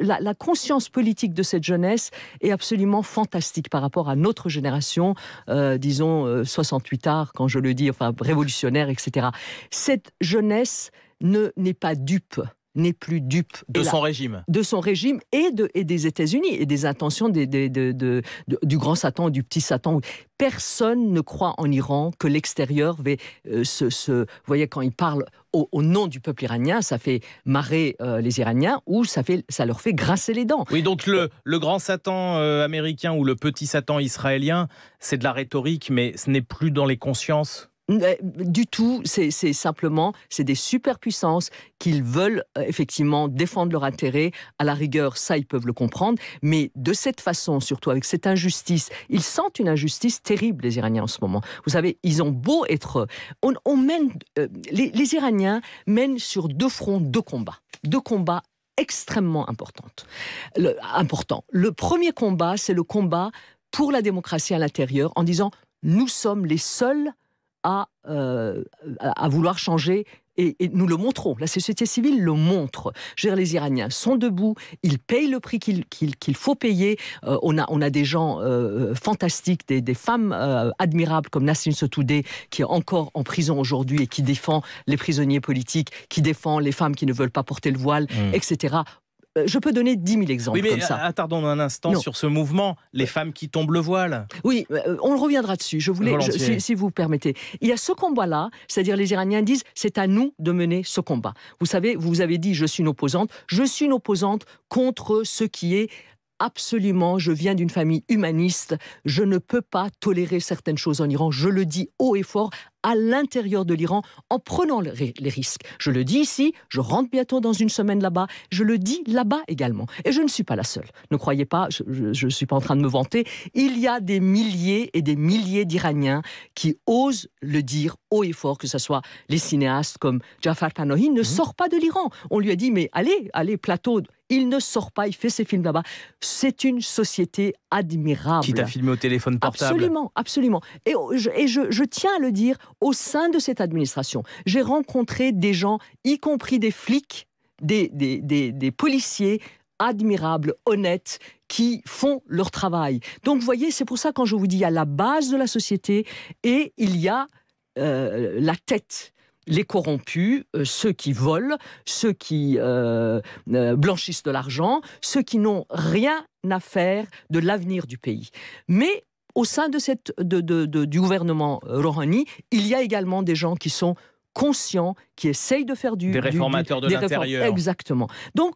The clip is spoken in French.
la, conscience politique de cette jeunesse est absolument fantastique par rapport à notre génération, euh, disons 68 euh, ans, quand je le dis, enfin révolutionnaire, etc. Cette jeunesse ne n'est pas dupe n'est plus dupe de son régime, de son régime et, des États-Unis et des intentions des, de, du grand Satan, du petit Satan. Personne ne croit en Iran que l'extérieur va euh, se, Vous voyez quand il parle au, nom du peuple iranien, ça fait marrer euh, les Iraniens ou ça fait ça leur fait grincer les dents. Oui, donc le, le grand Satan euh, américain ou le petit Satan israélien, c'est de la rhétorique, mais ce n'est plus dans les consciences euh, du tout, c'est simplement, c'est des superpuissances qu'ils veulent euh, effectivement défendre leur intérêt. À la rigueur, ça, ils peuvent le comprendre. Mais de cette façon, surtout avec cette injustice, ils sentent une injustice terrible, les Iraniens, en ce moment. Vous savez, ils ont beau être... On, mène, euh, les, Iraniens mènent sur deux fronts deux combats. Deux combats extrêmement importants. important. Le premier combat, c'est le combat pour la démocratie à l'intérieur, en disant, nous sommes les seuls euh, à, à vouloir changer. Et, nous le montrons, la société civile le montre. les Iraniens sont debout, ils payent le prix qu'il faut payer. Euh, on, a, on a des gens euh, fantastiques, des, femmes admirables comme Nassim Sotoudeh, qui est encore en prison aujourd'hui et qui défend les prisonniers politiques, qui défend les femmes qui ne veulent pas porter le voile, mm. etc. Euh, je peux donner 10 000 exemples mais comme euh, Attardons un instant sur ce mouvement, les femmes qui tombent le voile. Oui, euh, on reviendra dessus. Je voulais, si, si, vous permettez, il y a ce combat-là, c'est-à-dire les Iraniens disent c'est à nous de mener ce combat. Vous savez, vous avez dit je suis une opposante, je suis une opposante contre ce qui est absolument, je viens d'une famille humaniste, je ne peux pas tolérer certaines choses en Iran, je le dis haut et fort, à l'intérieur de l'Iran en prenant les, risques. Je le dis ici, je rentre bientôt dans une semaine là-bas, je le dis là-bas également. Et je ne suis pas la seule. Ne croyez pas, je ne suis pas en train de me vanter. Il y a des milliers et des milliers d'Iraniens qui osent le dire haut et fort, que ce soit les cinéastes comme Jafar Panahi, ne mmh. sort pas de l'Iran. On lui a dit, mais allez, allez, plateau, il ne sort pas, il fait ses films là-bas. C'est une société admirable. Qui t'a filmé au téléphone portable. Absolument, absolument. Et, et je, je tiens à le dire au sein de cette administration. J'ai rencontré des gens, y compris des flics, des, policiers admirables, honnêtes, qui font leur travail. Donc vous voyez, c'est pour ça quand je vous dis, à la base de la société et il y a euh, la tête les corrompus, euh, ceux qui volent, ceux qui euh, blanchissent de l'argent, ceux qui n'ont rien à faire de l'avenir du pays. Mais au sein du gouvernement euh, Rouhani, il y a également des gens qui sont conscients, qui essayent de faire du... Des réformateurs de l'intérieur. Exactement. Donc,